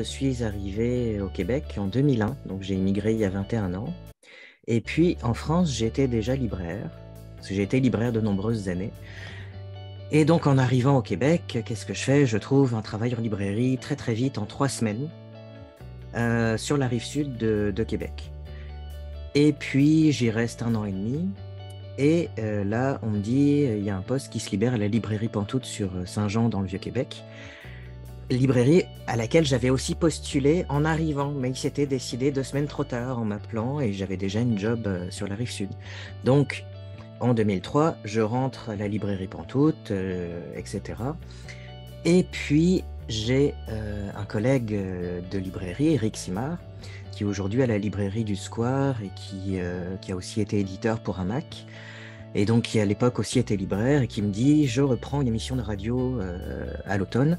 Je suis arrivé au Québec en 2001, donc j'ai immigré il y a 21 ans. Et puis en France, j'étais déjà libraire, parce que j'ai été libraire de nombreuses années. Et donc en arrivant au Québec, qu'est-ce que je fais Je trouve un travail en librairie très très vite, en trois semaines, euh, sur la rive sud de, Québec. Et puis j'y reste un an et demi. Et euh, là, on me dit, il y a un poste qui se libère à la librairie Pantoute sur euh, Saint-Jean dans le Vieux-Québec librairie à laquelle j'avais aussi postulé en arrivant, mais il s'était décidé deux semaines trop tard en m'appelant et j'avais déjà une job euh, sur la rive sud. Donc, en 2003, je rentre à la librairie Pantoute, euh, etc. Et puis, j'ai euh, un collègue de librairie, Eric Simard, qui aujourd'hui à la librairie du Square et qui, qui a aussi été éditeur pour un Mac, et donc qui à l'époque aussi était libraire, et qui me dit Je reprends une émission de radio à l'automne,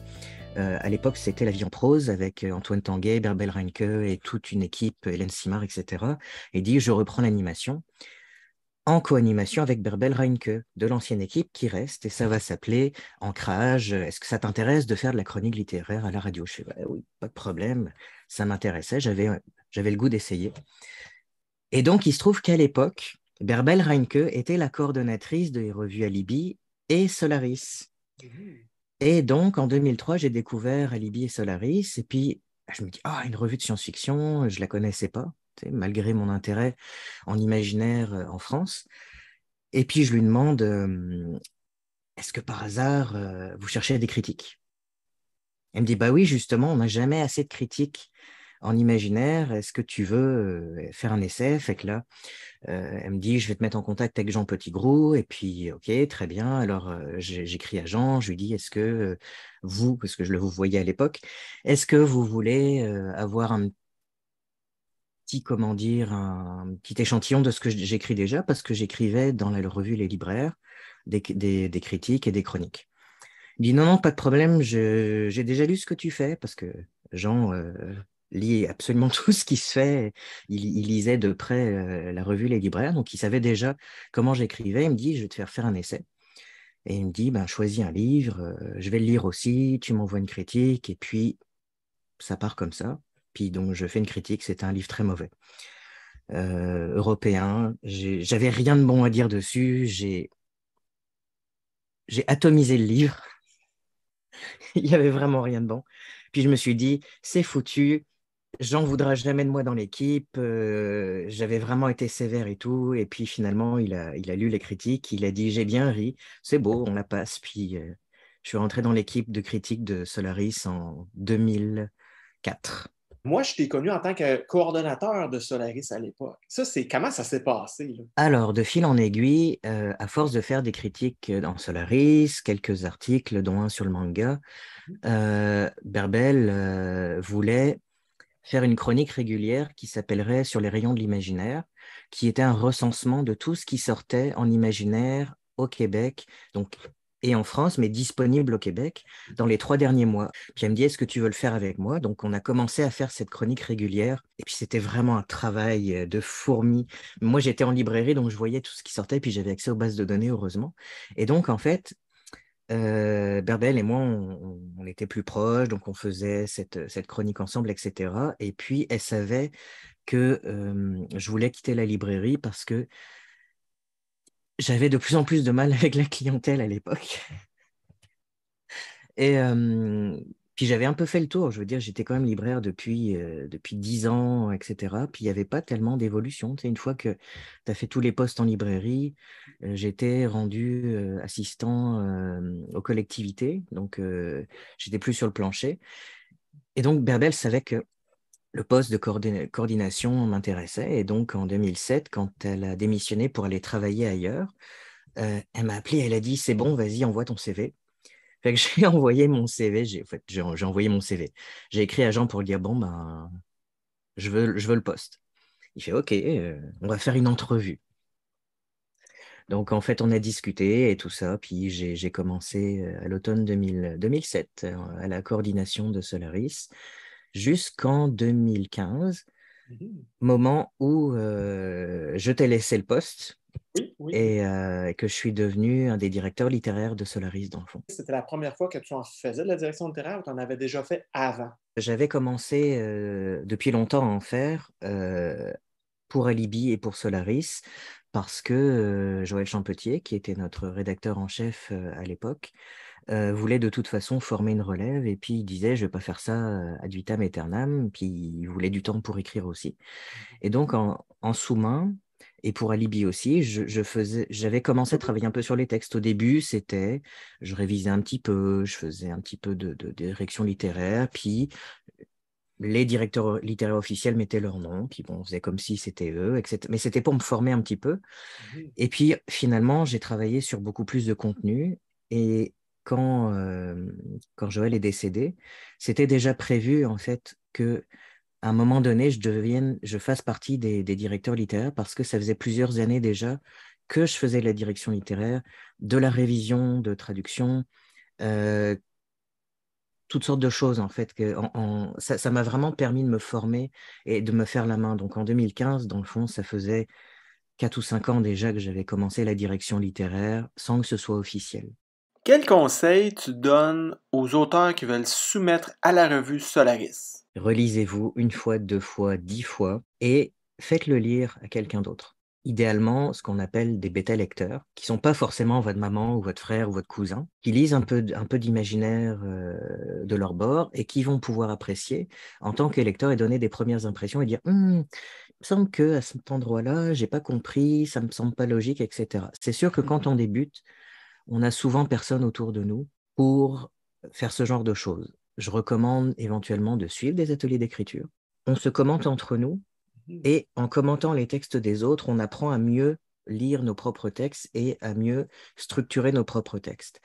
euh, à l'époque, c'était La vie en prose avec euh, Antoine Tanguay, Berbel Reinke et toute une équipe, Hélène Simard, etc. Et dit Je reprends l'animation en co-animation avec Berbel Reinke de l'ancienne équipe qui reste et ça va s'appeler Ancrage. Est-ce que ça t'intéresse de faire de la chronique littéraire à la radio Je bah oui, pas de problème, ça m'intéressait, j'avais, j'avais le goût d'essayer. Et donc, il se trouve qu'à l'époque, Berbel Reinke était la coordonnatrice des revues Alibi et Solaris. Mmh. Et donc, en 2003, j'ai découvert Alibi et Solaris. Et puis, je me dis, ah, une revue de science-fiction, je ne la connaissais pas, malgré mon intérêt en imaginaire euh, en France. Et puis, je lui demande, euh, est-ce que par hasard, euh, vous cherchez des critiques Elle me dit, bah oui, justement, on n'a jamais assez de critiques en imaginaire, est-ce que tu veux faire un essai Fait que là, elle me dit, je vais te mettre en contact avec Jean Petitgrou. Et puis, ok, très bien. Alors, j'écris à Jean, je lui dis, est-ce que vous, parce que je le vous voyais à l'époque, est-ce que vous voulez avoir un petit, comment dire, un, petit échantillon de ce que j'écris déjà, parce que j'écrivais dans la revue Les Libraires des, critiques et des chroniques. Il dit non, non, pas de problème, j'ai déjà lu ce que tu fais, parce que Jean, lit absolument tout ce qui se fait. Il, lisait de près euh, la revue Les Libraires, donc il savait déjà comment j'écrivais. Il me dit, je vais te faire faire un essai. Et il me dit, ben, choisis un livre, euh, je vais le lire aussi, tu m'envoies une critique, et puis ça part comme ça. Puis donc je fais une critique, c'est un livre très mauvais. Euh, européen, j'avais rien de bon à dire dessus, j'ai atomisé le livre, il n'y avait vraiment rien de bon. Puis je me suis dit, c'est foutu, Jean voudra jamais de moi dans l'équipe. J'avais vraiment été sévère et tout. Et puis finalement, il a, lu les critiques. Il a dit J'ai bien ri, c'est beau, on la passe. Puis je suis rentré dans l'équipe de critiques de Solaris en 2004. Moi, je t'ai connu en tant que coordonnateur de Solaris à l'époque. Ça, c'est comment ça s'est passé? Alors, de fil en aiguille, à force de faire des critiques dans Solaris, quelques articles, dont un sur le manga, mmh. Berbel voulait faire une chronique régulière qui s'appellerait Sur les rayons de l'imaginaire, qui était un recensement de tout ce qui sortait en imaginaire au Québec, donc et en France, mais disponible au Québec dans les trois derniers mois. Puis elle me dit, est-ce que tu veux le faire avec moi Donc on a commencé à faire cette chronique régulière. Et puis c'était vraiment un travail euh, de fourmi. Moi, j'étais en librairie, donc je voyais tout ce qui sortait, puis j'avais accès aux bases de données, heureusement. Et donc, en fait, euh, Berbel et moi, on, était plus proches, donc on faisait cette, euh, chronique ensemble, etc. Et puis, elle savait que je voulais quitter la librairie parce que j'avais de plus en plus de mal avec la clientèle à l'époque. Et puis j'avais un peu fait le tour, je veux dire, j'étais quand même libraire depuis, euh, depuis 10 ans, etc. Puis il n'y avait pas tellement d'évolution. Tu une fois que tu as fait tous les postes en librairie, euh, j'étais rendu euh, assistant aux collectivités, donc j'étais plus sur le plancher. Et donc Berbel savait que le poste de coordination m'intéressait. Et donc en 2007, quand elle a démissionné pour aller travailler ailleurs, elle m'a appelé, elle a dit, c'est bon, vas-y, envoie ton CV. j'ai envoyé mon CV, j'ai envoyé mon CV. J'ai écrit à Jean pour lui dire bon ben je veux, je veux le poste. Il fait OK, euh, on va faire une entrevue. Donc en fait, on a discuté et tout ça, puis j'ai commencé euh, à l'automne 2007 euh, à la coordination de Solaris jusqu'en 2015, mhm. moment où je t'ai laissé le poste euh, et que je suis devenu un des directeurs littéraires de Solaris, dans le fond. C'était la première fois que tu en faisais de la direction littéraire ou tu en avais déjà fait avant? J'avais commencé euh, depuis longtemps à en faire euh, pour Alibi et pour Solaris parce que Joël Champetier, qui était notre rédacteur en chef à l'époque, voulait de toute façon former une relève et puis il disait je ne vais pas faire ça ad vitam aeternam puis il voulait du temps pour écrire aussi et donc en sous-main et pour Alibi aussi, je, j'avais commencé à mmh travailler un peu sur les textes. Au début, c'était, je révisais un petit peu, je faisais un petit peu de, de direction littéraire, puis les directeurs littéraires officiels mettaient leur nom, puis bon, on faisait comme si c'était eux, etc. Mais c'était pour me former un petit peu. Mmh et puis finalement, j'ai travaillé sur beaucoup plus de contenu. Et quand, euh, quand Joël est décédé, c'était déjà prévu en fait que à un moment donné, je devienne, je fasse partie des, directeurs littéraires parce que ça faisait plusieurs années déjà que je faisais la direction littéraire, de la révision, de traduction, euh, toutes sortes de choses en fait. Que ça m'a vraiment permis de me former et de me faire la main. Donc en 2015, dans le fond, ça faisait quatre ou cinq ans déjà que j'avais commencé la direction littéraire sans que ce soit officiel. Quel conseil tu donnes aux auteurs qui veulent soumettre à la revue Solaris? Relisez-vous une fois, deux fois, dix fois et faites-le lire à quelqu'un d'autre. Idéalement, ce qu'on appelle des bêta lecteurs, qui sont pas forcément votre maman ou votre frère ou votre cousin, qui lisent un peu, un peu d'imaginaire euh, de leur bord et qui vont pouvoir apprécier en tant que lecteur et donner des premières impressions et dire hum, me semble que à cet endroit-là, j'ai pas compris, ça me semble pas logique, etc. C'est sûr que quand mmh. on débute, on a souvent personne autour de nous pour faire ce genre de choses. Je recommande éventuellement de suivre des ateliers d'écriture. On se commente entre nous mhm. et en commentant les textes des autres, on apprend à mieux lire nos propres textes et à mieux structurer nos propres textes.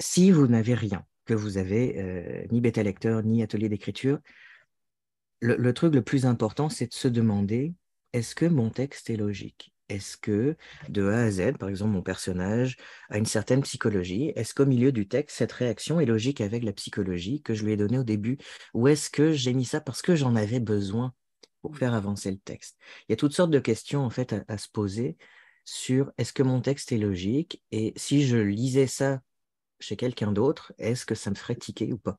Si vous n'avez rien, que vous avez euh, ni bêta lecteur, ni atelier d'écriture, le truc le plus important, c'est de se demander est-ce que mon texte est logique est-ce que de A à Z, par exemple, mon personnage a une certaine psychologie Est-ce qu'au milieu du texte, cette réaction est logique avec la psychologie que je lui ai donnée au début Ou est-ce que j'ai mis ça parce que j'en avais besoin pour mmh. faire avancer le texte Il y a toutes sortes de questions en fait à, se poser sur est-ce que mon texte est logique et si je lisais ça chez quelqu'un d'autre, est-ce que ça me ferait tiquer ou pas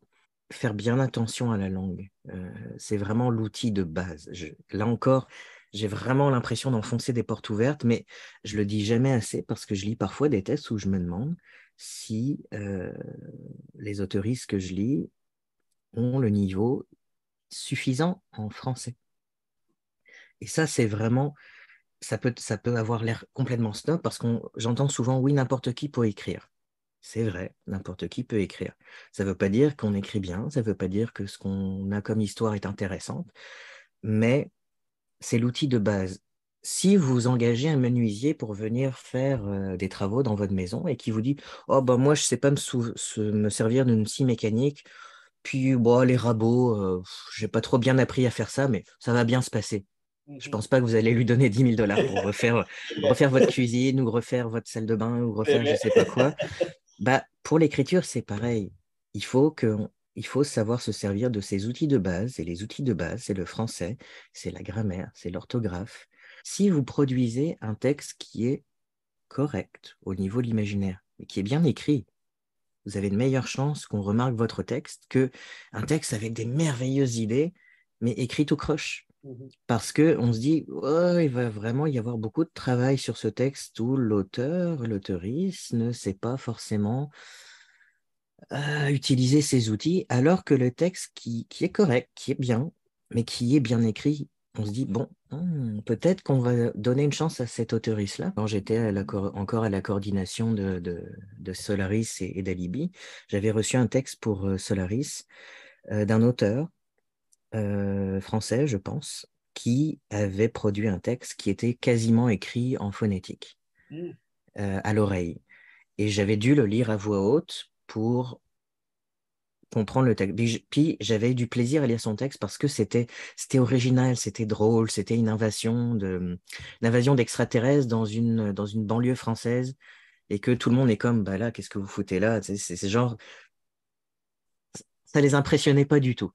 Faire bien attention à la langue, euh, c'est vraiment l'outil de base. là encore, j'ai vraiment l'impression d'enfoncer des portes ouvertes, mais je le dis jamais assez parce que je lis parfois des tests où je me demande si euh, les autoristes que je lis ont le niveau suffisant en français. Et ça, c'est vraiment, ça peut, ça peut avoir l'air complètement snob parce que j'entends souvent, oui, n'importe qui peut écrire. C'est vrai, n'importe qui peut écrire. Ça ne veut pas dire qu'on écrit bien, ça ne veut pas dire que ce qu'on a comme histoire est intéressante, mais c'est l'outil de base. Si vous engagez un menuisier pour venir faire euh, des travaux dans votre maison et qui vous dit Oh, ben moi, je ne sais pas me, me servir d'une scie mécanique, puis bon, bah, les rabots, euh, je n'ai pas trop bien appris à faire ça, mais ça va bien se passer. Mm-hmm. Je ne pense pas que vous allez lui donner 10 000 dollars pour refaire, refaire votre cuisine ou refaire votre salle de bain ou refaire je sais pas quoi. Bah, pour l'écriture, c'est pareil. Il faut que il faut savoir se servir de ces outils de base. Et les outils de base, c'est le français, c'est la grammaire, c'est l'orthographe. Si vous produisez un texte qui est correct au niveau de l'imaginaire, mais qui est bien écrit, vous avez de meilleures chances qu'on remarque votre texte que un texte avec des merveilleuses idées, mais écrit au croche. Mmh Parce que on se dit, oh, il va vraiment y avoir beaucoup de travail sur ce texte où l'auteur, l'auteuriste, ne sait pas forcément utiliser ces outils, alors que le texte qui, qui, est correct, qui est bien, mais qui est bien écrit, on se dit, bon, hmm, peut-être qu'on va donner une chance à cet auteuriste-là. Quand j'étais encore à la coordination de, Solaris et, d'Alibi, j'avais reçu un texte pour euh, Solaris euh, d'un auteur euh, français, je pense, qui avait produit un texte qui était quasiment écrit en phonétique, mmh. à l'oreille. Et j'avais dû le lire à voix haute pour comprendre le texte. Puis j'avais du plaisir à lire son texte parce que c'était c'était original, c'était drôle, c'était une invasion de d'extraterrestres dans une dans une banlieue française et que tout le monde est comme bah là qu'est-ce que vous foutez là c'est genre ça les impressionnait pas du tout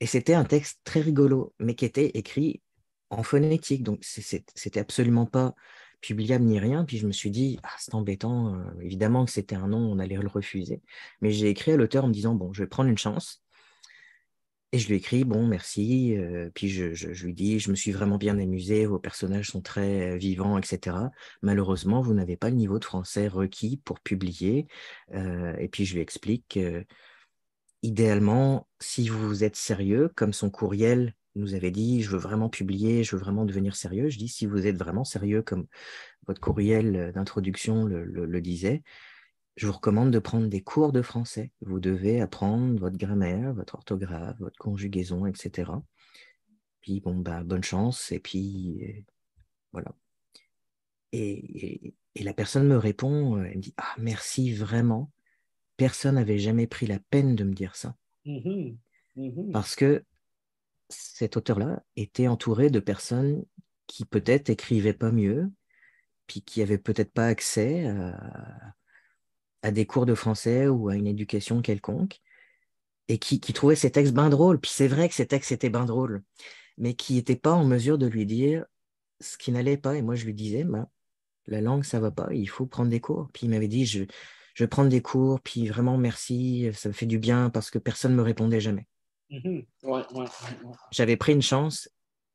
et c'était un texte très rigolo mais qui était écrit en phonétique donc c'était absolument pas publiable ni rien. Puis je me suis dit, ah, c'est embêtant, euh, évidemment que c'était un nom, on allait le refuser. Mais j'ai écrit à l'auteur en me disant, bon, je vais prendre une chance. Et je lui écris, bon, merci. Euh, puis je, je, lui dis, je me suis vraiment bien amusé, vos personnages sont très euh, vivants, etc. Malheureusement, vous n'avez pas le niveau de français requis pour publier. et puis je lui explique, idéalement, si vous êtes sérieux, comme son courriel nous avait dit je veux vraiment publier, je veux vraiment devenir sérieux. Je dis si vous êtes vraiment sérieux, comme votre courriel euh, d'introduction le, disait, je vous recommande de prendre des cours de français. Vous devez apprendre votre grammaire, votre orthographe, votre conjugaison, etc. Puis bon bah bonne chance et puis voilà. Et, la personne me répond, euh, elle me dit ah merci vraiment. Personne n'avait jamais pris la peine de me dire ça. Mmh mmh Parce que cet auteur-là était entouré de personnes qui peut-être écrivaient pas mieux, puis qui n'avaient peut-être pas accès à, des cours de français ou à une éducation quelconque, et qui, trouvaient ces textes bien drôles. Puis c'est vrai que ces textes étaient bien drôles, mais qui n'étaient pas en mesure de lui dire ce qui n'allait pas. Et moi, je lui disais, ben, la langue, ça va pas, il faut prendre des cours. Puis il m'avait dit, je, je vais prendre des cours, puis vraiment merci, ça me fait du bien parce que personne ne me répondait jamais. Mhm. J'avais pris une chance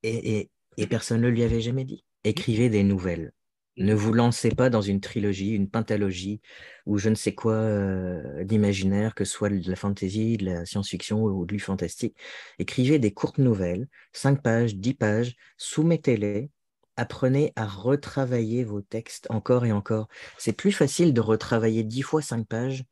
et, personne ne lui avait jamais dit. Écrivez des nouvelles. Mhm. Ne vous lancez pas dans une trilogie, une pentalogie ou je ne sais quoi euh, d'imaginaire, que ce soit de la fantasy, de la science-fiction ou du fantastique. Écrivez des courtes nouvelles, 5 pages, 10 pages, soumettez-les, apprenez à retravailler vos textes encore et encore. C'est plus facile de retravailler 10 fois 5 pages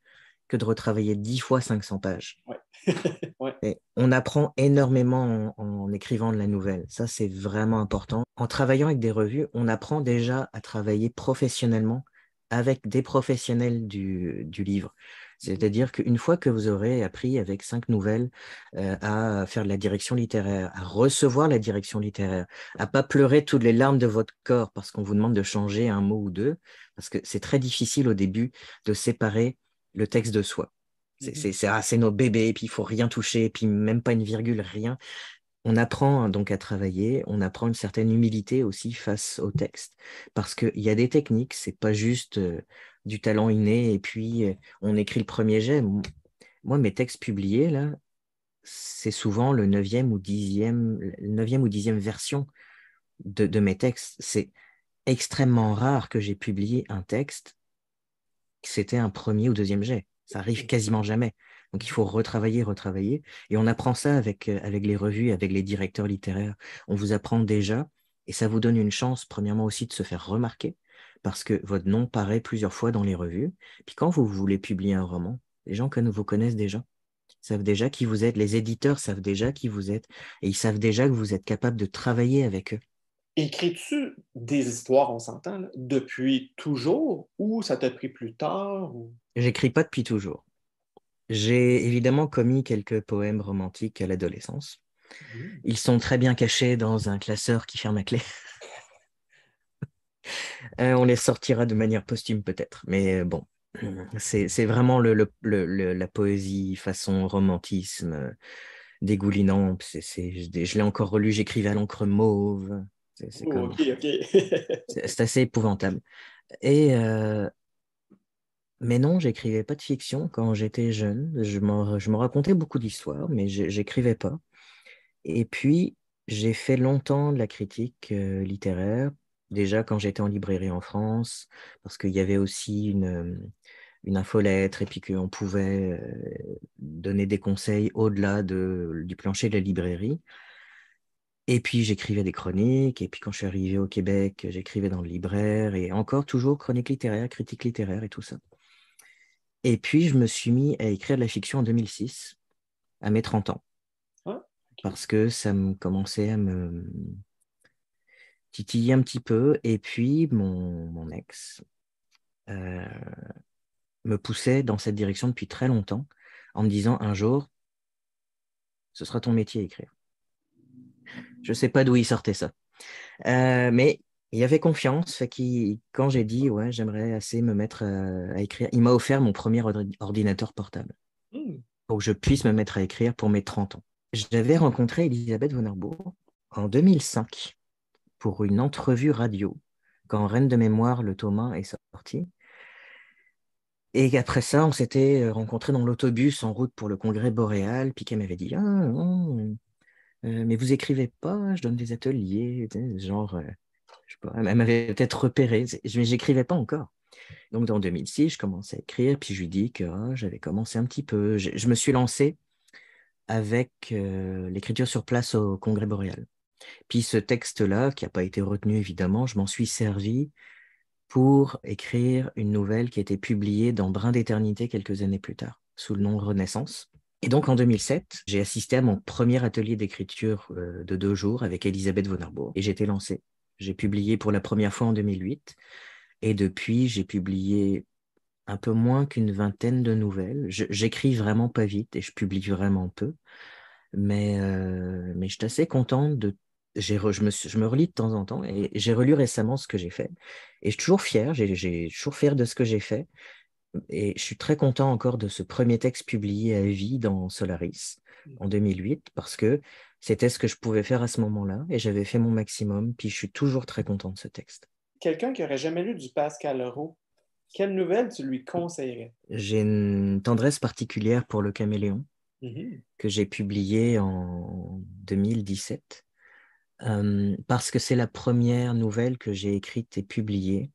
que de retravailler 10 fois 500 pages. on apprend énormément en, écrivant de la nouvelle. Ça, c'est vraiment important. En travaillant avec des revues, on apprend déjà à travailler professionnellement avec des professionnels du, livre. C'est-à-dire qu'une fois que vous aurez appris avec cinq nouvelles euh, à faire de la direction littéraire, à recevoir la direction littéraire, à pas pleurer toutes les larmes de votre corps parce qu'on vous demande de changer un mot ou deux, parce que c'est très difficile au début de séparer le texte de soi. C'est mm-hmm. assez ah, nos bébés, puis il faut rien toucher, puis même pas une virgule, rien. On apprend hein, donc à travailler, on apprend une certaine humilité aussi face au texte, parce qu'il y a des techniques, c'est pas juste euh, du talent inné et puis euh, on écrit le premier jet. Moi, mes textes publiés, là, c'est souvent le 9e ou 10e, ou 10 version de, de mes textes. C'est extrêmement rare que j'ai publié un texte c'était un premier ou deuxième jet. Ça arrive quasiment jamais. Donc il faut retravailler, retravailler. Et on apprend ça euh, avec, les revues, avec les directeurs littéraires. On vous apprend déjà et ça vous donne une chance, premièrement aussi, de se faire remarquer parce que votre nom paraît plusieurs fois dans les revues. Puis quand vous voulez publier un roman, les gens que nous vous connaissent déjà savent déjà qui vous êtes, les éditeurs savent déjà qui vous êtes, et ils savent déjà que vous êtes capable de travailler avec eux. Écris-tu des histoires, on s'entend, depuis toujours ou ça t'a pris plus tard? J'écris pas depuis toujours. J'ai évidemment commis quelques poèmes romantiques à l'adolescence. Mmh. Ils sont très bien cachés dans un classeur qui ferme à clé. Euh, on les sortira de manière posthume peut-être, mais euh, bon, c'est vraiment le, la poésie façon romantisme euh, dégoulinant. je l'ai encore relu, j'écrivais à l'encre mauve. Oh, c'est assez épouvantable. Et euh, mais non, j'écrivais pas de fiction quand j'étais jeune. Je me racontais beaucoup d'histoires, mais j'écrivais pas. Et puis j'ai fait longtemps de la critique euh, littéraire. Déjà quand j'étais en librairie en France, parce qu'il y avait aussi une euh, une infolettre et puis qu'on pouvait donner des conseils au-delà du plancher de la librairie. Et puis j'écrivais des chroniques, et puis quand je suis arrivé au Québec, j'écrivais dans le libraire, et encore toujours chronique littéraire, critique littéraire et tout ça. Et puis je me suis mis à écrire de la fiction en 2006, à mes 30 ans, ah, parce que ça me commençait à me titiller un petit peu, et puis mon, mon ex euh, me poussait dans cette direction depuis très longtemps, en me disant un jour, ce sera ton métier à écrire. Je sais pas d'où il sortait ça. Euh, mais il avait confiance. quand j'ai dit, ouais, j'aimerais assez me mettre euh, à écrire, il m'a offert mon premier ordinateur portable hmm. pour que je puisse me mettre à écrire pour mes 30 ans. J'avais rencontré Elisabeth Herbour en 2005 pour une entrevue radio quand Reine de mémoire, le Thomas est sorti. Et après ça, on s'était euh, rencontrés dans l'autobus en route pour le congrès boréal. Piquet m'avait dit ah, oh, euh, mais vous écrivez pas, je donne des ateliers, genre, euh, je sais pas, elle m'avait peut-être repéré, mais n'écrivais pas encore. Donc, dans 2006, je commençais à écrire, puis je lui dis que ah, j'avais commencé un petit peu. Je, me suis lancé avec euh, l'écriture sur place au Congrès boréal. Puis ce texte-là, qui n'a pas été retenu évidemment, je m'en suis servi pour écrire une nouvelle qui a été publiée dans Brin d'éternité quelques années plus tard, sous le nom Renaissance. Et donc en 2007, j'ai assisté à mon premier atelier d'écriture euh, de deux jours avec Elisabeth von et j'étais lancé. J'ai publié pour la première fois en 2008 et depuis j'ai publié un peu moins qu'une vingtaine de nouvelles. J'écris vraiment pas vite et je publie vraiment peu, mais, euh, je suis assez contente de je, me, relis de temps en temps et j'ai relu récemment ce que j'ai fait. Et je suis toujours fier, j'ai toujours fier de ce que j'ai fait et je suis très content encore de ce premier texte publié à vie dans Solaris mmh. en 2008 parce que c'était ce que je pouvais faire à ce moment-là et j'avais fait mon maximum. Puis je suis toujours très content de ce texte. Quelqu'un qui aurait jamais lu du Pascal Leroux, quelle nouvelle tu lui conseillerais J'ai une tendresse particulière pour le caméléon mmh. que j'ai publié en 2017 euh, parce que c'est la première nouvelle que j'ai écrite et publiée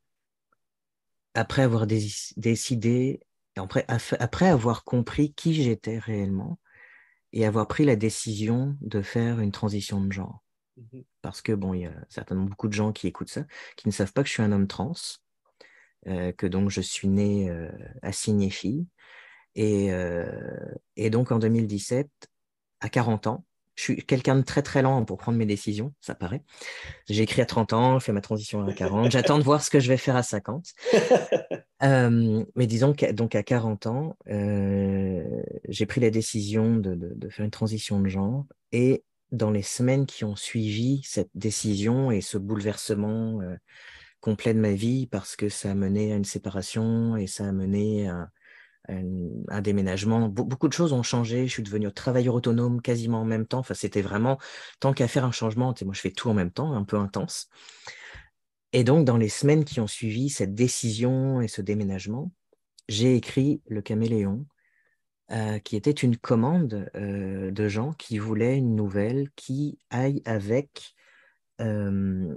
après avoir décidé, après, avoir compris qui j'étais réellement et avoir pris la décision de faire une transition de genre. Mmh Parce que, bon, il y a certainement beaucoup de gens qui écoutent ça, qui ne savent pas que je suis un homme trans, euh, que donc je suis né à euh, signifi fille. Et, euh, et donc en 2017, à 40 ans, je suis quelqu'un de très très lent pour prendre mes décisions, ça paraît. J'ai écrit à 30 ans, je fais ma transition à 40, j'attends de voir ce que je vais faire à 50. Euh, mais disons que donc à 40 ans, euh, j'ai pris la décision de, faire une transition de genre et dans les semaines qui ont suivi cette décision et ce bouleversement euh, complet de ma vie parce que ça a mené à une séparation et ça a mené à un déménagement. beaucoup de choses ont changé. Je suis devenu travailleur autonome quasiment en même temps. Enfin, c'était vraiment tant qu'à faire un changement. moi, je fais tout en même temps, un peu intense. Et donc, dans les semaines qui ont suivi cette décision et ce déménagement, j'ai écrit Le Caméléon, euh, qui était une commande euh, de gens qui voulaient une nouvelle qui aille avec euh,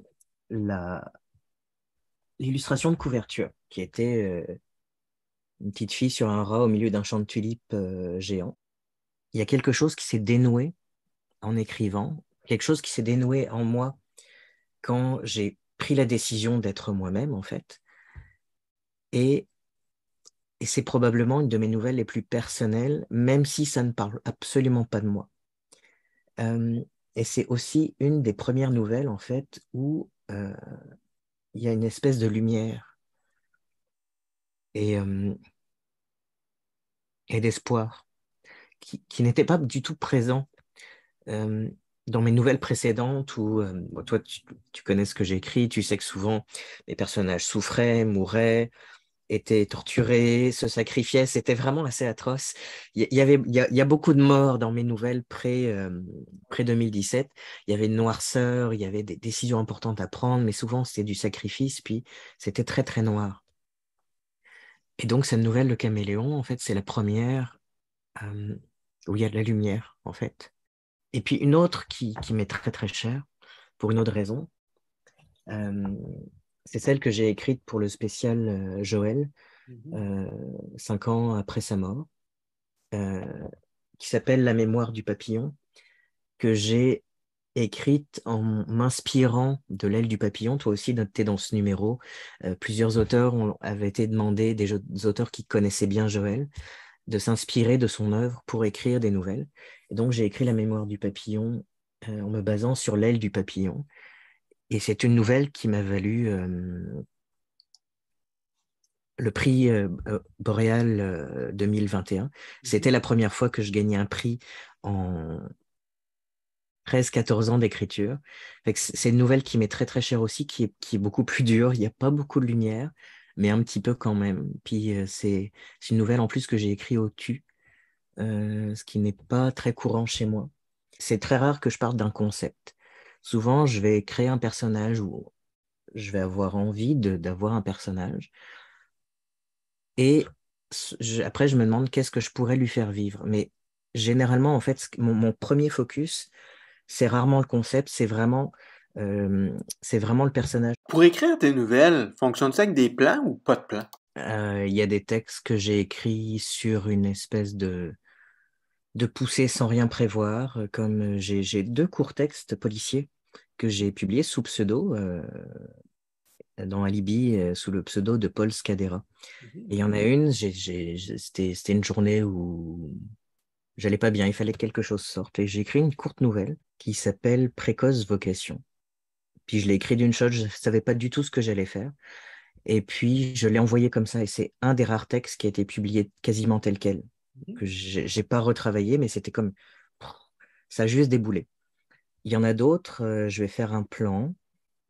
l'illustration de couverture, qui était euh, une petite fille sur un rat au milieu d'un champ de tulipes euh, géant. Il y a quelque chose qui s'est dénoué en écrivant, quelque chose qui s'est dénoué en moi quand j'ai pris la décision d'être moi-même, en fait. Et, c'est probablement une de mes nouvelles les plus personnelles, même si ça ne parle absolument pas de moi. Euh, et c'est aussi une des premières nouvelles, en fait, où euh, il y a une espèce de lumière. Et et d'espoir qui, n'était pas du tout présent euh, dans mes nouvelles précédentes où, euh, toi, tu, connais ce que j'écris, tu sais que souvent les personnages souffraient, mouraient, étaient torturés, se sacrifiaient, c'était vraiment assez atroce. Il y, avait, il y, a, beaucoup de morts dans mes nouvelles près euh, 2017. Il y avait une noirceur, il y avait des décisions importantes à prendre, mais souvent c'était du sacrifice, puis c'était très très noir. Et donc, cette nouvelle, Le Caméléon, en fait, c'est la première où il y a de la lumière, en fait. Et puis, une autre qui, qui m'est très, très chère, pour une autre raison, c'est celle que j'ai écrite pour le spécial euh, Joël, mmh euh, cinq ans après sa mort, euh, qui s'appelle La mémoire du papillon, que j'ai écrite en m'inspirant de l'aile du papillon. Toi aussi, tu es dans ce numéro. Euh, plusieurs auteurs ont, avaient été demandés, des, auteurs qui connaissaient bien Joël, de s'inspirer de son œuvre pour écrire des nouvelles. donc, j'ai écrit La mémoire du papillon euh, en me basant sur l'aile du papillon. Et c'est une nouvelle qui m'a valu euh, le prix Boréal 2021. Mmh C'était la première fois que je gagnais un prix en, 13-14 ans d'écriture. C'est une nouvelle qui m'est très très chère aussi, qui est, beaucoup plus dure. Il n'y a pas beaucoup de lumière, mais un petit peu quand même. Puis euh, c'est une nouvelle en plus que j'ai écrite au cul... Euh, ce qui n'est pas très courant chez moi. C'est très rare que je parte d'un concept. Souvent, je vais créer un personnage ou je vais avoir envie d'avoir un personnage. Et après, je me demande qu'est-ce que je pourrais lui faire vivre. Mais généralement, en fait, mon premier focus, c'est rarement le concept, c'est vraiment, euh, vraiment le personnage. Pour écrire tes nouvelles, fonctionne il avec des plans ou pas de plans? Euh, il y a des textes que j'ai écrits sur une espèce de, de sans rien prévoir, euh, comme j'ai deux courts textes policiers que j'ai publiés sous pseudo dans Alibi, sous le pseudo de Paul Scadera. Mhm. il y en a une, c'était une journée où j'allais pas bien, il fallait que quelque chose sorte. Et j'ai écrit une courte nouvelle qui s'appelle Précoce Vocation. Puis je l'ai écrit d'une chose, je ne savais pas du tout ce que j'allais faire. Et puis je l'ai envoyé comme ça, et c'est un des rares textes qui a été publié quasiment tel quel, mmh. que j'ai pas retravaillé, mais c'était comme ça a juste déboulé. Il y en a d'autres, euh, je vais faire un plan,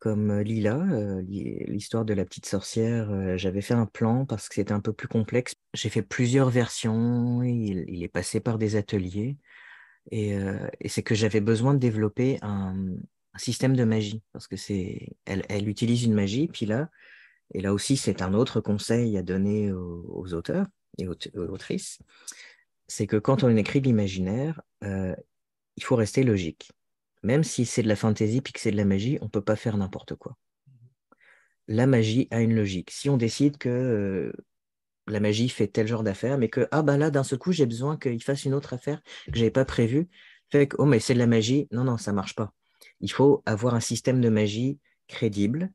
comme euh, Lila, euh, l'histoire de la petite sorcière, j'avais fait un plan parce que c'était un peu plus complexe. J'ai fait plusieurs versions, il, est passé par des ateliers. Euh, et, c'est que j'avais besoin de développer un, système de magie, parce que c'est, elle, elle, utilise une magie, puis là, et là aussi c'est un autre conseil à donner aux, auteurs et aux, autrices, c'est que quand on écrit l'imaginaire, euh, il faut rester logique. Même si c'est de la fantaisie puis que c'est de la magie, on ne peut pas faire n'importe quoi. La magie a une logique. Si on décide que euh, la magie fait tel genre d'affaires, mais que ah bah là, d'un seul coup, j'ai besoin qu'il fasse une autre affaire que je j'avais pas prévue. Fait que, oh, mais c'est de la magie. Non, non, ça marche pas. Il faut avoir un système de magie crédible.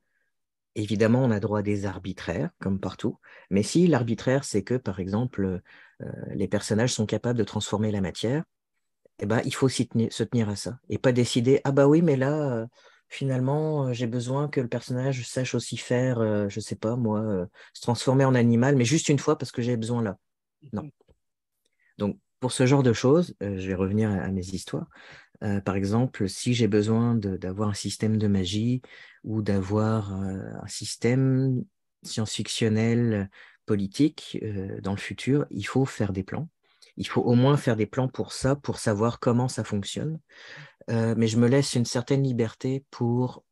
Évidemment, on a droit à des arbitraires, comme partout. Mais si l'arbitraire, c'est que, par exemple, euh, les personnages sont capables de transformer la matière, eh ben, il faut s'y tenir, se tenir à ça. Et pas décider, ah bah oui, mais là, euh, finalement, euh, j'ai besoin que le personnage sache aussi faire, je euh, je sais pas moi, euh, se transformer en animal, mais juste une fois parce que j'ai besoin là. Non. Mhm. Donc, pour ce genre de choses, je vais revenir à, à mes histoires. par exemple, si j'ai besoin d'avoir un système de magie ou d'avoir un système science-fictionnel politique dans le futur, il faut faire des plans. Il faut au moins faire des plans pour ça, pour savoir comment ça fonctionne. Euh, mais je me laisse une certaine liberté pour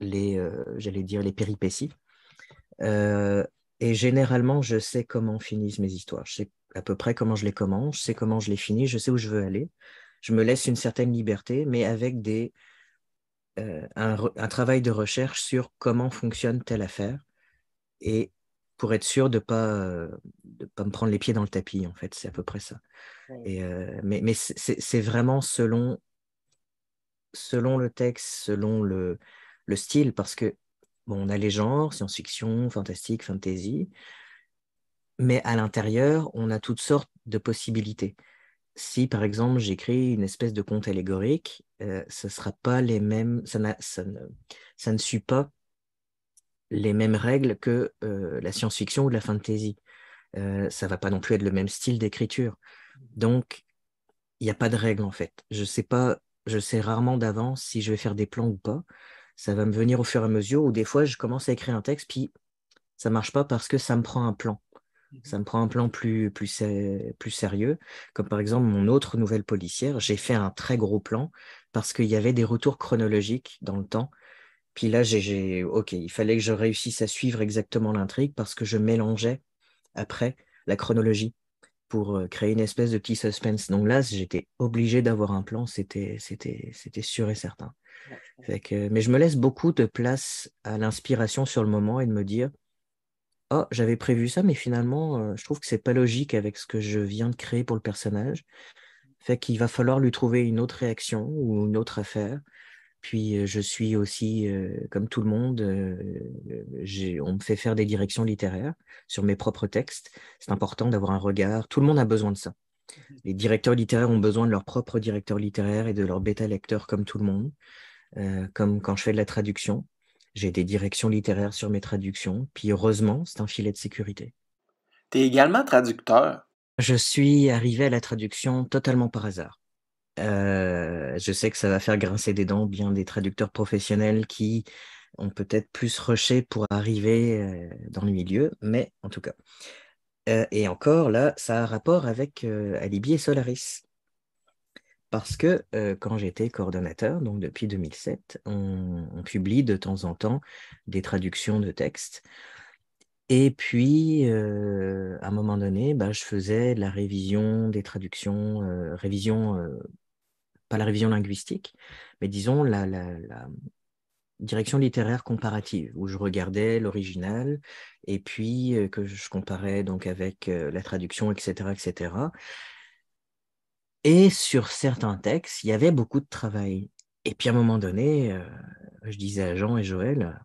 les, euh, j'allais dire, les péripéties. Euh, et généralement, je sais comment finissent mes histoires. Je sais à peu près comment je les commence, je sais comment je les finis, je sais où je veux aller. Je me laisse une certaine liberté, mais avec des, un, travail de recherche sur comment fonctionne telle affaire et pour être sûr de pas de pas me prendre les pieds dans le tapis en fait c'est à peu près ça et mais, mais c'est vraiment selon selon le texte, selon le, style, parce que bon, on a les genres, science-fiction, fantastique, fantasy, mais à l'intérieur, on a toutes sortes de possibilités. Si par exemple j'écris une espèce de conte allégorique, euh, ça, ne, suit pas les mêmes règles que euh, la science-fiction ou la fantasy. Euh, ça va pas non plus être le même style d'écriture. Donc, il n'y a pas de règle en fait. Je ne sais pas je sais rarement d'avance si je vais faire des plans ou pas. Ça va me venir au fur et à mesure, ou des fois, je commence à écrire un texte, puis ça marche pas parce que ça me prend un plan. Mmh ça me prend un plan plus, plus, sérieux. Comme par exemple, mon autre nouvelle policière, j'ai fait un très gros plan parce qu'il y avait des retours chronologiques dans le temps. Puis là, j'ai, OK, il fallait que je réussisse à suivre exactement l'intrigue parce que je mélangeais après la chronologie pour euh, créer une espèce de petit suspense. Donc là, j'étais obligé d'avoir un plan, c'était sûr et certain. mais je me laisse beaucoup de place à l'inspiration sur le moment et de me dire Oh, j'avais prévu ça, mais finalement, euh, je trouve que c'est pas logique avec ce que je viens de créer pour le personnage. Fait qu'il va falloir lui trouver une autre réaction ou une autre affaire. Puis je suis aussi, comme tout le monde, on me fait faire des directions littéraires sur mes propres textes. C'est mmh. important d'avoir un regard. Tout le monde a besoin de ça. Mmh Les directeurs littéraires ont besoin de leur propre directeur littéraire et de leurs bêta-lecteurs comme tout le monde. comme quand je fais de la traduction, j'ai des directions littéraires sur mes traductions. Puis heureusement, c'est un filet de sécurité. Tu es également traducteur. Je suis arrivé à la traduction totalement par hasard. Euh, je sais que ça va faire grincer des dents bien des traducteurs professionnels qui ont peut-être plus rushé pour arriver euh, dans le milieu, mais en tout cas. Euh, et encore, là, ça a rapport avec Alibi et Solaris. Parce que quand j'étais coordonnateur, donc depuis 2007, on, publie de temps en temps des traductions de textes. Et puis, à un moment donné, bah, je faisais la révision des traductions, révision, pas la révision linguistique, mais disons la, la, la, direction littéraire comparative, où je regardais l'original et puis que je comparais donc avec la traduction, etc., etc. Et sur certains textes, il y avait beaucoup de travail. Et puis à un moment donné, je disais à Jean et Joël,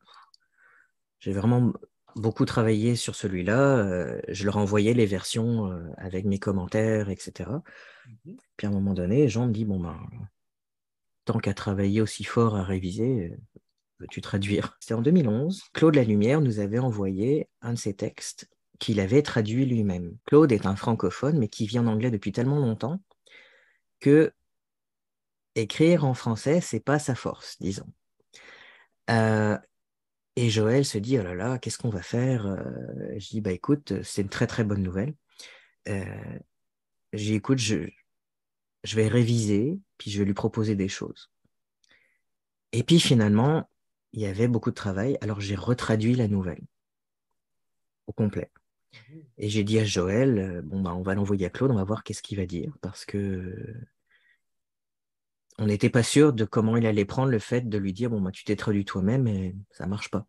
j'ai vraiment beaucoup travaillé sur celui-là. je leur envoyais les versions avec mes commentaires, etc. Mmh Puis à un moment donné, Jean me dit Bon, ben, tant qu'à travailler aussi fort à réviser, veux-tu traduire C'était en 2011. Claude Lalumière nous avait envoyé un de ses textes qu'il avait traduit lui-même. Claude est un francophone, mais qui vit en anglais depuis tellement longtemps que écrire en français, c'est pas sa force, disons. Euh, et Joël se dit, oh là là, qu'est-ce qu'on va faire euh?» Je dis, bah écoute, euh, c'est une très très bonne nouvelle. Euh, J'ai écoute, je, je vais réviser, puis je vais lui proposer des choses. Et puis finalement, il y avait beaucoup de travail, alors j'ai retraduit la nouvelle au complet. Mmh Et j'ai dit à Joël, «Euh, bon, bah, on va l'envoyer à Claude, on va voir qu'est-ce qu'il va dire, parce que on n'était pas sûr de comment il allait prendre le fait de lui dire bon tu t'es traduit toi-même et ça marche pas.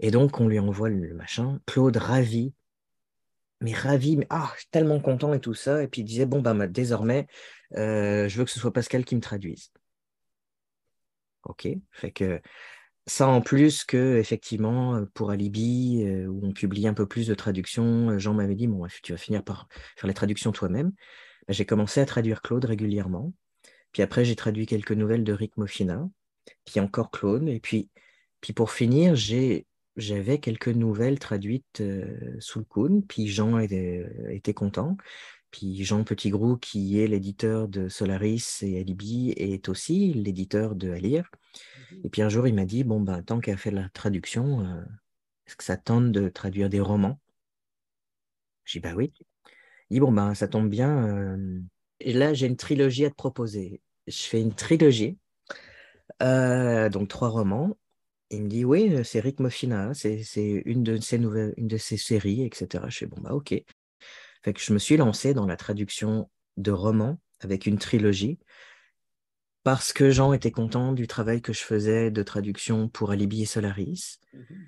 Et donc on lui envoie le machin. Claude ravi, mais ravi, mais ah tellement content et tout ça. Et puis il disait bon bah, désormais euh, je veux que ce soit Pascal qui me traduise. Ok, fait que ça en plus que, effectivement, pour Alibi, euh, où on publie un peu plus de traductions, euh, Jean m'avait dit, bon, tu vas finir par faire les traductions toi-même. Bah, j'ai commencé à traduire Claude régulièrement. Puis après, j'ai traduit quelques nouvelles de Rick Mochina, puis encore Clone. Et puis, puis pour finir, j'ai j'avais quelques nouvelles traduites euh, sous le coude, puis Jean euh, était, content. Puis Jean Petitgrou, qui est l'éditeur de Solaris et Alibi, est aussi l'éditeur de Alire. Mhm. Et puis un jour, il m'a dit Bon, ben, tant a fait la traduction, euh, est-ce que ça tente de traduire des romans J'ai dit Bah oui. Il dit Bon, ben, ça tombe bien, et là, j'ai une trilogie à te proposer. Je fais une trilogie, euh, donc trois romans. Il me dit, oui, c'est Rick Moffina, hein, c'est une de ses nouvelles, une de ses séries, etc. Je fais, bon, bah, ok. Fait que je me suis lancé dans la traduction de romans avec une trilogie parce que Jean était content du travail que je faisais de traduction pour Alibi et Solaris mhm.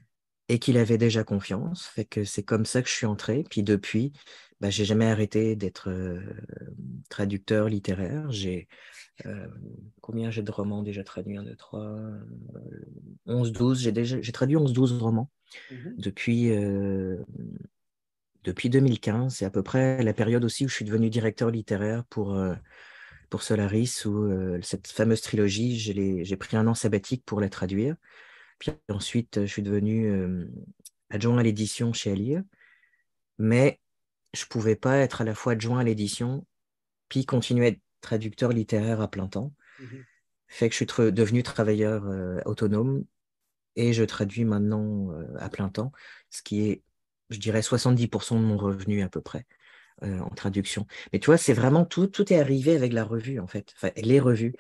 et qu'il avait déjà confiance. Fait que c'est comme ça que je suis entré. Puis depuis, bah, j'ai jamais arrêté d'être euh, traducteur littéraire. J'ai euh, combien j'ai de romans déjà traduits Un, 2, 3, 11, 12. J'ai, déjà, traduit 11, 12 romans mmh depuis, euh, depuis 2015. C'est à peu près la période aussi où je suis devenu directeur littéraire pour, pour Solaris, ou cette fameuse trilogie, j'ai, pris un an sabbatique pour la traduire. Puis ensuite, je suis devenu adjoint à l'édition chez Alire. Mais je pouvais pas être à la fois adjoint à l'édition, puis continuer à être traducteur littéraire à plein temps. Mmh fait que je suis devenu travailleur euh, autonome et je traduis maintenant euh, à plein temps, ce qui est, je dirais, 70% de mon revenu à peu près euh, en traduction. Mais tu vois, c'est vraiment tout, tout est arrivé avec la revue, en fait, enfin, les revues.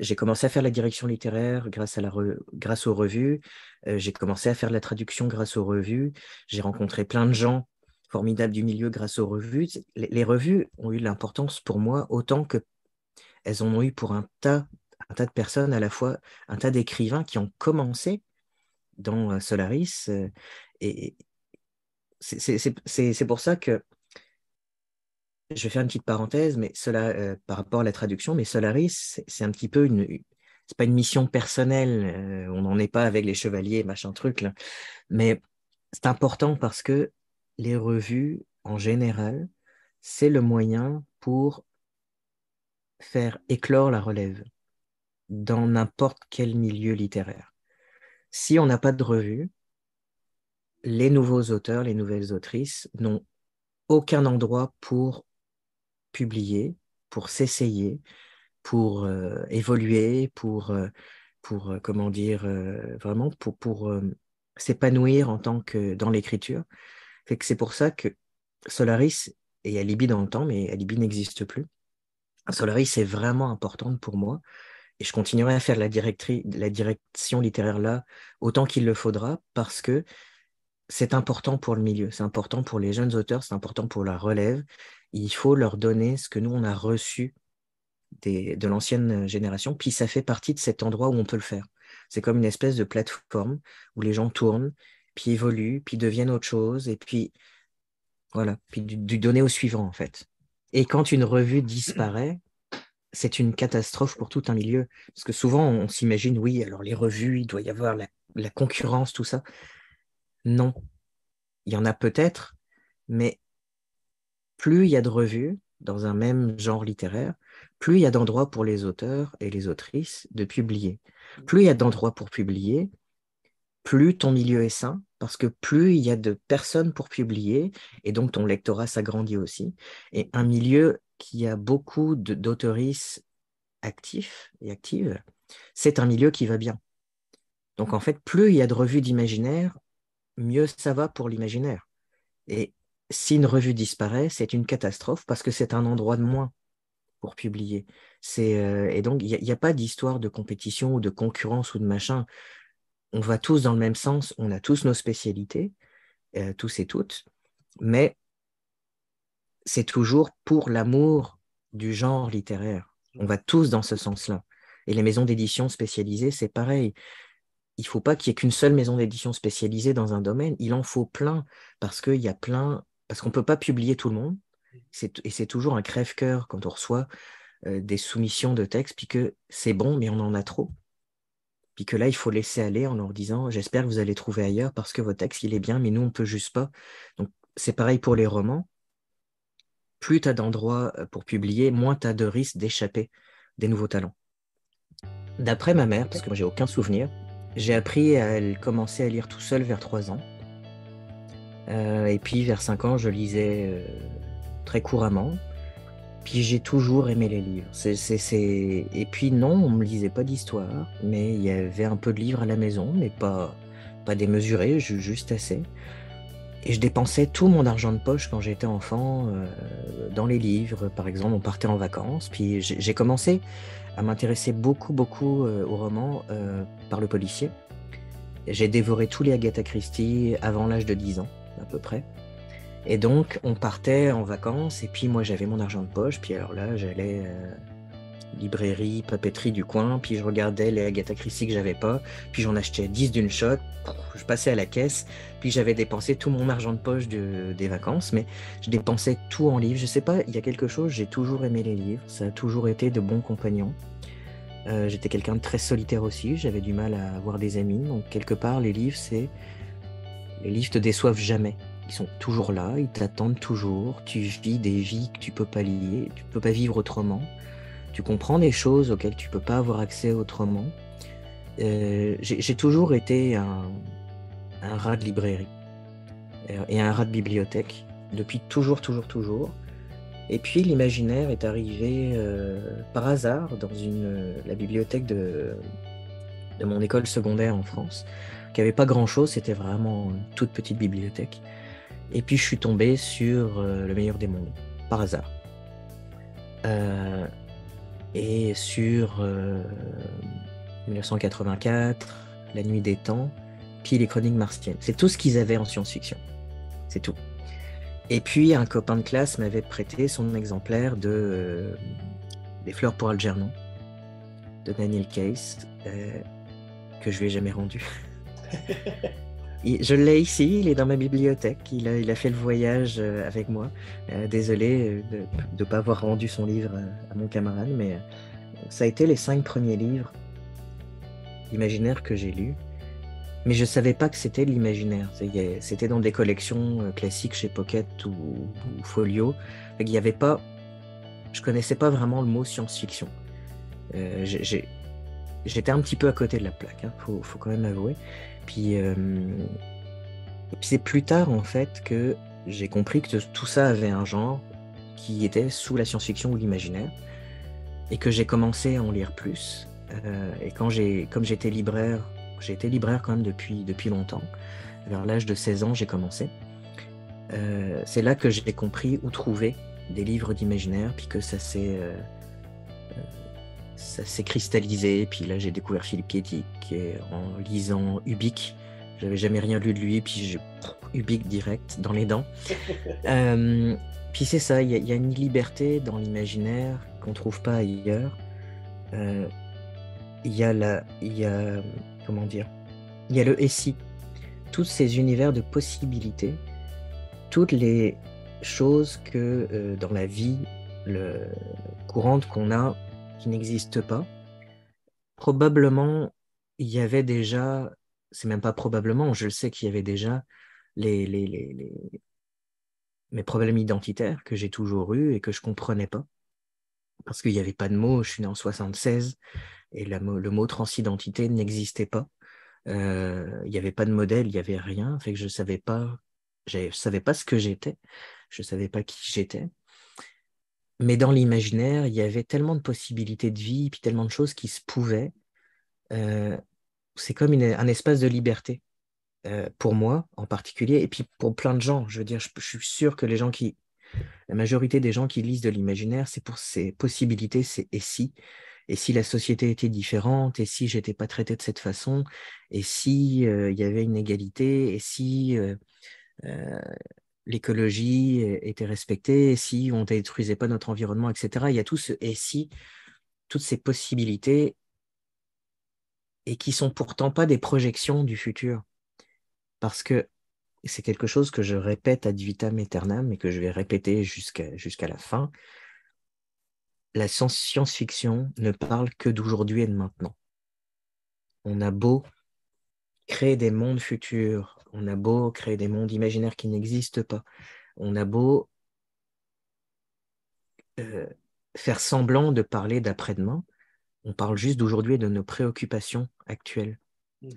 j'ai commencé à faire la direction littéraire grâce, à la grâce aux revues. j'ai commencé à faire la traduction grâce aux revues. J'ai rencontré plein de gens formidable du milieu grâce aux revues. Les, revues ont eu de l'importance pour moi autant que elles en ont eu pour un tas, un tas de personnes à la fois, un tas d'écrivains qui ont commencé dans euh, Solaris. Euh, et c'est pour ça que je vais faire une petite parenthèse, mais cela euh, par rapport à la traduction, mais Solaris, c'est un petit peu une, c'est pas une mission personnelle. on n'en est pas avec les chevaliers, machin truc. Mais c'est important parce que les revues, en général, c'est le moyen pour faire éclore la relève dans n'importe quel milieu littéraire. Si on n'a pas de revue, les nouveaux auteurs, les nouvelles autrices n'ont aucun endroit pour publier, pour s'essayer, pour euh, évoluer, pour, euh, euh, comment dire, vraiment pour s'épanouir en tant que dans l'écriture c'est pour ça que Solaris et Alibi dans le temps, mais Alibi n'existe plus. Solaris est vraiment importante pour moi et je continuerai à faire la, la direction littéraire là autant qu'il le faudra parce que c'est important pour le milieu, c'est important pour les jeunes auteurs, c'est important pour la relève. Il faut leur donner ce que nous, on a reçu de l'ancienne génération, puis ça fait partie de cet endroit où on peut le faire. C'est comme une espèce de plateforme où les gens tournent qui évoluent, puis deviennent autre chose, et puis voilà, puis du, donner au suivant en fait. Et quand une revue disparaît, c'est une catastrophe pour tout un milieu. Parce que souvent, on s'imagine, oui, alors les revues, il doit y avoir la, la concurrence, tout ça. Non. Il y en a peut-être, mais plus il y a de revues dans un même genre littéraire, plus il y a d'endroits pour les auteurs et les autrices de publier. Plus il y a d'endroits pour publier, plus ton milieu est sain, parce que plus il y a de personnes pour publier, et donc ton lectorat s'agrandit aussi. Et un milieu qui a beaucoup d'autorises actifs et actives, c'est un milieu qui va bien. Donc en mmh. fait, plus il y a de revues d'imaginaire, mieux ça va pour l'imaginaire. Et si une revue disparaît, c'est une catastrophe parce que c'est un endroit de moins pour publier. Euh, et donc il n'y a, pas d'histoire de compétition ou de concurrence ou de machin on va tous dans le même sens, on a tous nos spécialités, euh, tous et toutes, mais c'est toujours pour l'amour du genre littéraire. On va tous dans ce sens-là. Et les maisons d'édition spécialisées, c'est pareil. Il ne faut pas qu'il n'y ait qu'une seule maison d'édition spécialisée dans un domaine. Il en faut plein parce qu'il y a plein, parce qu'on ne peut pas publier tout le monde. Et c'est toujours un crève-cœur quand on reçoit euh, des soumissions de textes, puis que c'est bon, mais on en a trop que là, il faut laisser aller en leur disant j'espère que vous allez trouver ailleurs parce que votre texte, il est bien, mais nous, on ne peut juste pas. Donc, c'est pareil pour les romans. Plus t'as d'endroits euh, pour publier, moins t'as de risques d'échapper des nouveaux talents. D'après ma mère, parce que moi, j'ai aucun souvenir, j'ai appris à commencer à lire tout seul vers 3 ans. Euh, et puis, vers 5 ans, je lisais euh, très couramment. Puis j'ai toujours aimé les livres. Et puis non, on me lisait pas d'histoire, mais il y avait un peu de livres à la maison, mais pas, pas démesuré, juste assez. Et je dépensais tout mon argent de poche quand j'étais enfant euh, dans les livres. Par exemple, on partait en vacances. Puis j'ai commencé à m'intéresser beaucoup, beaucoup euh, aux romans euh, par le policier. J'ai dévoré tous les Agatha Christie avant l'âge de 10 ans, à peu près. Et donc, on partait en vacances, et puis moi j'avais mon argent de poche, puis alors là, j'allais euh, librairie, papeterie du coin, puis je regardais les Agatha Christie que j'avais pas, puis j'en achetais 10 d'une shot, je passais à la caisse, puis j'avais dépensé tout mon argent de poche des vacances, mais je dépensais tout en livres. Je sais pas, il y a quelque chose, j'ai toujours aimé les livres, ça a toujours été de bons compagnons. Euh, j'étais quelqu'un de très solitaire aussi, j'avais du mal à avoir des amis, donc quelque part, les livres, c'est. Les livres te déçoivent jamais ils sont toujours là, ils t'attendent toujours, tu vis des vies que tu peux pas lier, tu peux pas vivre autrement, tu comprends des choses auxquelles tu peux pas avoir accès autrement. Euh, j'ai toujours été un, rat de librairie euh, et un rat de bibliothèque, depuis toujours, toujours, toujours. Et puis l'imaginaire est arrivé euh, par hasard dans la bibliothèque de, de mon école secondaire en France, qui n'avait pas grand-chose, c'était vraiment une toute petite bibliothèque. Et puis je suis tombé sur euh, Le meilleur des mondes, par hasard. Euh, et sur 1984, euh, La nuit des temps, puis les chroniques martiennes. C'est tout ce qu'ils avaient en science-fiction. C'est tout. Et puis un copain de classe m'avait prêté son exemplaire de Des fleurs pour Algernon, de Daniel Case, que je lui ai jamais rendu. je l'ai ici, il est dans ma bibliothèque. Il a, fait le voyage euh, avec moi. Euh, désolé euh, de ne pas avoir rendu son livre à mon camarade, mais ça a été les cinq premiers livres imaginaires que j'ai lus. Mais je ne savais pas que c'était l'imaginaire. C'était dans des collections classiques chez Pocket ou, Folio. Il ne avait pas. Je connaissais pas vraiment le mot science-fiction. J'étais un petit peu à côté de la plaque, il hein, faut, faut, quand même avouer puis, euh, puis c'est plus tard, en fait, que j'ai compris que tout ça avait un genre qui était sous la science-fiction ou l'imaginaire, et que j'ai commencé à en lire plus. Euh, et quand j'ai, comme j'étais libraire, j'ai été libraire quand même depuis, depuis longtemps, vers l'âge de 16 ans, j'ai commencé. Euh, c'est là que j'ai compris où trouver des livres d'imaginaire, puis que ça s'est ça s'est cristallisé. Puis là, j'ai découvert Philippe Ketty, qui en lisant Ubik. J'avais jamais rien lu de lui, puis je Ubik direct dans les dents. Euh, puis c'est ça, il y, a une liberté dans l'imaginaire qu'on trouve pas ailleurs. Euh, il y a la, il y a comment dire, il y a le et si, tous ces univers de possibilités, toutes les choses que euh, dans la vie le, courante qu'on a, qui n'existe pas. Probablement, il y avait déjà, c'est même pas probablement, je le sais qu'il y avait déjà les, les, les, mes problèmes identitaires que j'ai toujours eus et que je comprenais pas. Parce qu'il n'y avait pas de mot, je suis né en 76 et le mot transidentité n'existait pas. Euh, il n'y avait pas de modèle, il n'y avait rien, fait que je savais pas, je savais pas ce que j'étais, je ne savais pas qui j'étais. Mais dans l'imaginaire, il y avait tellement de possibilités de vie, puis tellement de choses qui se pouvaient. Euh, c'est comme un espace de liberté euh, pour moi en particulier, et puis pour plein de gens. Je veux dire, je, suis sûr que les gens qui, la majorité des gens qui lisent de l'imaginaire, c'est pour ces possibilités, c'est et si, et si la société était différente, et si j'étais pas traité de cette façon, et si euh, il y avait une égalité, et si l'écologie était respectée, si on ne détruisait pas notre environnement, etc. Il y a tout ce et si, toutes ces possibilités et qui sont pourtant pas des projections du futur. Parce que c'est quelque chose que je répète ad vitam aeternam et que je vais répéter jusqu'à la fin. La science-fiction ne parle que d'aujourd'hui et de maintenant. On a beau créer des mondes futurs, on a beau créer des mondes imaginaires qui n'existent pas, on a beau euh, faire semblant de parler d'après-demain, on parle juste d'aujourd'hui et de nos préoccupations actuelles. Mmh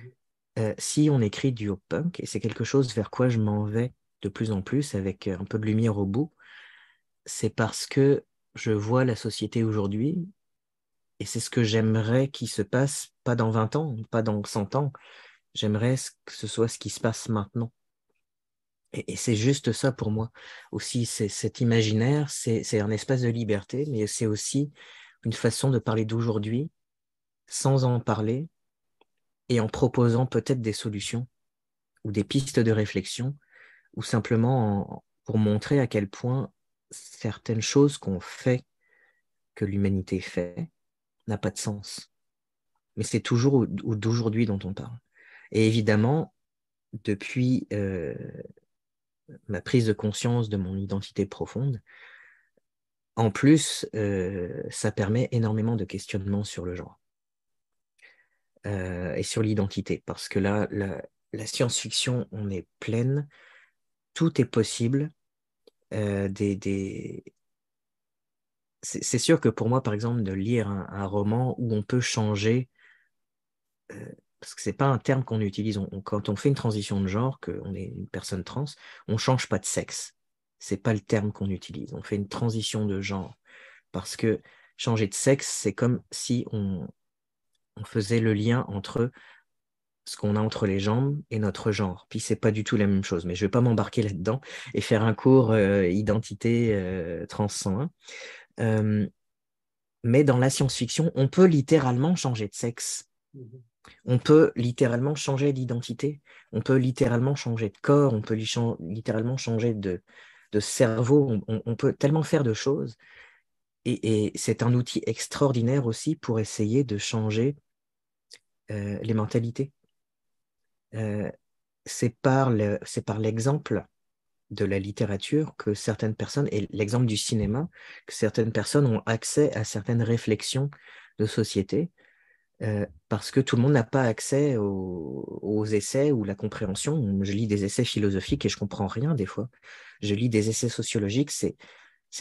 euh, si on écrit du punk, et c'est quelque chose vers quoi je m'en vais de plus en plus avec euh, un peu de lumière au bout, c'est parce que je vois la société aujourd'hui et c'est ce que j'aimerais qu'il se passe, pas dans 20 ans, pas dans 100 ans, J'aimerais que ce soit ce qui se passe maintenant. Et, c'est juste ça pour moi. Aussi, cet imaginaire, c'est un espace de liberté, mais c'est aussi une façon de parler d'aujourd'hui sans en parler et en proposant peut-être des solutions ou des pistes de réflexion ou simplement pour montrer à quel point certaines choses qu'on fait, que l'humanité fait, n'a pas de sens. Mais c'est toujours d'aujourd'hui dont on parle. Et évidemment, depuis euh, ma prise de conscience de mon identité profonde, en plus, euh, ça permet énormément de questionnements sur le genre euh, et sur l'identité, parce que là, la, science-fiction, on est pleine, tout est possible. des, des... C'est sûr que pour moi, par exemple, de lire un roman où on peut changer parce que ce n'est pas un terme qu'on utilise. quand on fait une transition de genre, qu'on est une personne trans, on ne change pas de sexe. Ce n'est pas le terme qu'on utilise. On fait une transition de genre parce que changer de sexe, c'est comme si on, faisait le lien entre ce qu'on a entre les jambes et notre genre. Puis ce n'est pas du tout la même chose, mais je ne vais pas m'embarquer là-dedans et faire un cours euh, identité euh, trans 101. Euh, mais dans la science-fiction, on peut littéralement changer de sexe. Mmh on peut littéralement changer d'identité, on peut littéralement changer de corps, on peut littéralement changer de, cerveau, on, peut tellement faire de choses. Et, c'est un outil extraordinaire aussi pour essayer de changer euh, les mentalités. Euh, c'est par l'exemple de la littérature que certaines personnes, et l'exemple du cinéma, que certaines personnes ont accès à certaines réflexions de société parce que tout le monde n'a pas accès aux, essais ou la compréhension. Je lis des essais philosophiques et je comprends rien des fois. Je lis des essais sociologiques, c'est,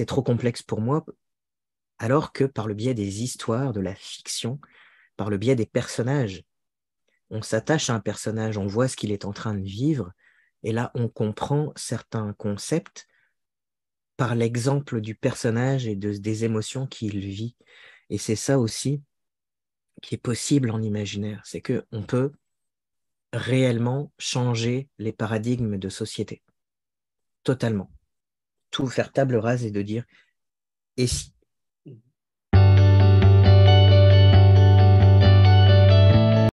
trop complexe pour moi, alors que par le biais des histoires, de la fiction, par le biais des personnages, on s'attache à un personnage, on voit ce qu'il est en train de vivre, et là on comprend certains concepts par l'exemple du personnage et de, des émotions qu'il vit. Et c'est ça aussi qui est possible en imaginaire, c'est que on peut réellement changer les paradigmes de société totalement. Tout faire table rase et de dire et si